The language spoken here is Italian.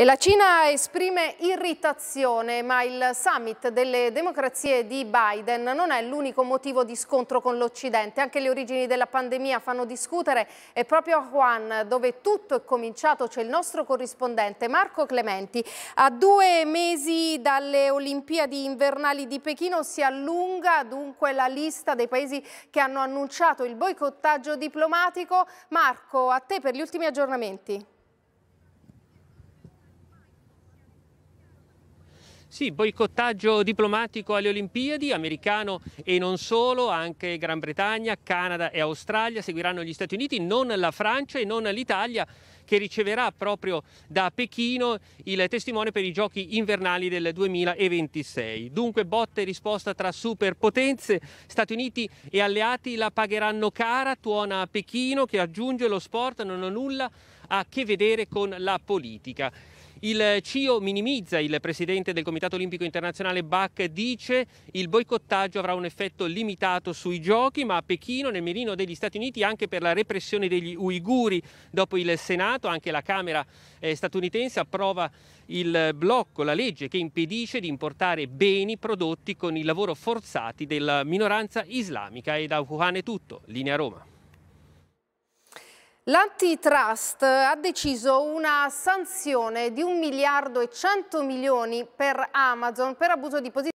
E la Cina esprime irritazione, ma il summit delle democrazie di Biden non è l'unico motivo di scontro con l'Occidente. Anche le origini della pandemia fanno discutere e proprio a Wuhan, dove tutto è cominciato, c'è il nostro corrispondente Marco Clementi. A due mesi dalle Olimpiadi invernali di Pechino si allunga dunque la lista dei paesi che hanno annunciato il boicottaggio diplomatico. Marco, a te per gli ultimi aggiornamenti. Sì, boicottaggio diplomatico alle Olimpiadi, americano e non solo, anche Gran Bretagna, Canada e Australia, seguiranno gli Stati Uniti, non la Francia e non l'Italia che riceverà proprio da Pechino il testimone per i giochi invernali del 2026. Dunque botte e risposta tra superpotenze, Stati Uniti e alleati la pagheranno cara, tuona Pechino che aggiunge lo sport non ha nulla a che vedere con la politica. Il CIO minimizza, il presidente del Comitato Olimpico Internazionale Bach dice che il boicottaggio avrà un effetto limitato sui giochi, ma a Pechino, nel mirino degli Stati Uniti, anche per la repressione degli uiguri dopo il Senato, anche la Camera eh, statunitense approva il blocco, la legge che impedisce di importare beni prodotti con il lavoro forzati della minoranza islamica. E da Wuhan è tutto, linea Roma. L'antitrust ha deciso una sanzione di 1 miliardo e 100 milioni per Amazon per abuso di posizione